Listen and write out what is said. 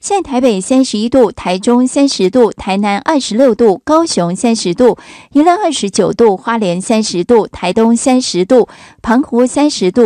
现在台北三十一度，台中三十度，台南二十六度，高雄三十度，宜兰二十九度，花莲三十度，台东三十度，澎湖三十度。